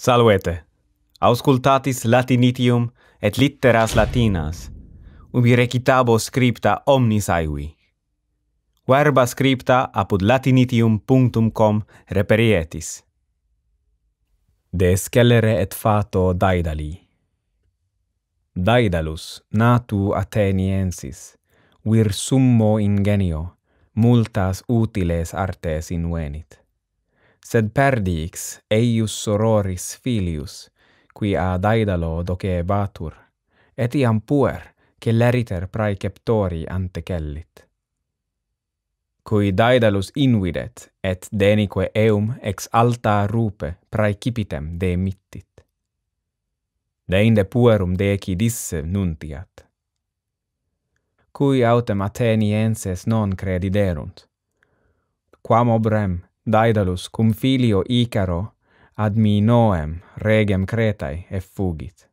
Salvete. Auscultatis Latinitium et litteras Latinas. Ubi recitabo scripta omnis aevi. Verba scripta apud latinitium.com reperietis. De scelere et fato Daidali. Daedalus, natu Atheniensis, vir summo ingenio, multas utiles artes invenit sed perdix eius sororis filius, qui a Daedalo docee batur, et iam puer, che leriter praeceptori ante cellit. Cui Daedalus invidet, et denique eum ex alta rupe praecipitem de mittit. Deinde puerum deci disse nuntiat. Cui autem Atenienses non crediderunt, quam obrem Daedalus cum filio Icaro ad Minoem regem Cretae effugit.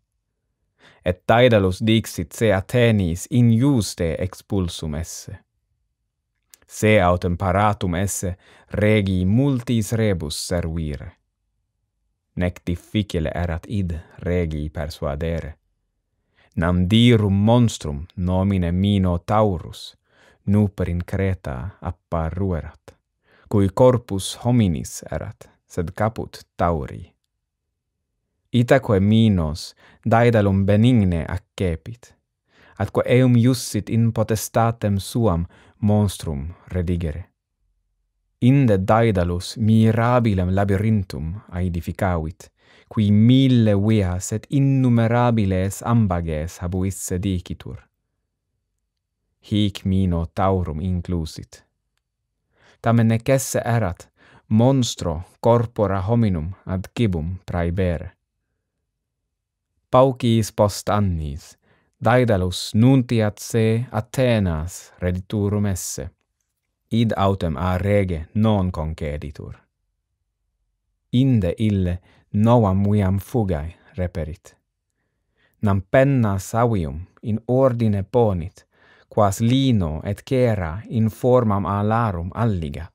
Et Daedalus dixit se Athenis injuste expulsum esse. Se autem paratum esse regi multis rebus servire. Nec difficile erat id regi persuadere. Nam dirum monstrum nomine Minotaurus nuper in Creta apparuerat cui corpus hominis erat, sed caput tauri. Itaque minos daedalum benigne accepit, atque eum iussit in potestatem suam monstrum redigere. Inde daedalus mirabilem labyrinthum aedificavit, qui mille vias et innumerabiles ambages habuisse dicitur. Hic mino taurum inclusit tamen necesse erat monstro corpora hominum ad cibum praebere. Paucis post annis Daedalus nuntiat se Atenas rediturum esse, id autem a rege non conceditur. Inde ille novam viam fugae reperit, nam pennas avium in ordine ponit, quas lino et cera in formam alarum alligat.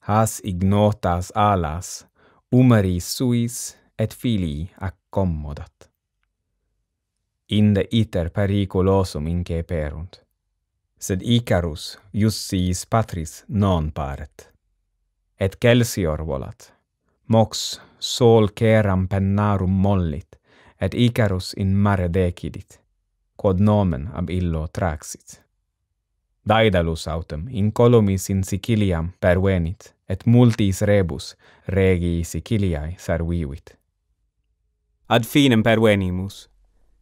Has ignotas alas, umeris suis et filii accommodat. Inde iter periculosum inceperunt, sed Icarus jussiis patris non paret. Et Celsior volat, mox sol ceram pennarum mollit, et Icarus in mare decidit quod nomen ab illo traxit. Daedalus autem in columis in Siciliam pervenit, et multis rebus regii Siciliae sarvivit. Ad finem pervenimus,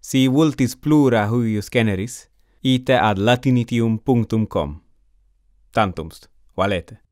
si vultis plura huius generis, ite ad latinitium punctum com. Tantumst, valete!